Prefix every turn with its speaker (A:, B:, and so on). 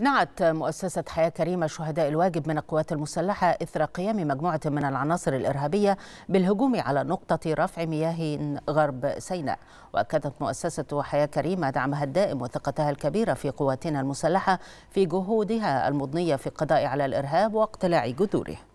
A: نعت مؤسسة حياة كريمة شهداء الواجب من القوات المسلحة إثر قيام مجموعة من العناصر الإرهابية بالهجوم على نقطة رفع مياه غرب سيناء وأكدت مؤسسة حياة كريمة دعمها الدائم وثقتها الكبيرة في قواتنا المسلحة في جهودها المضنية في القضاء على الإرهاب واقتلاع جذوره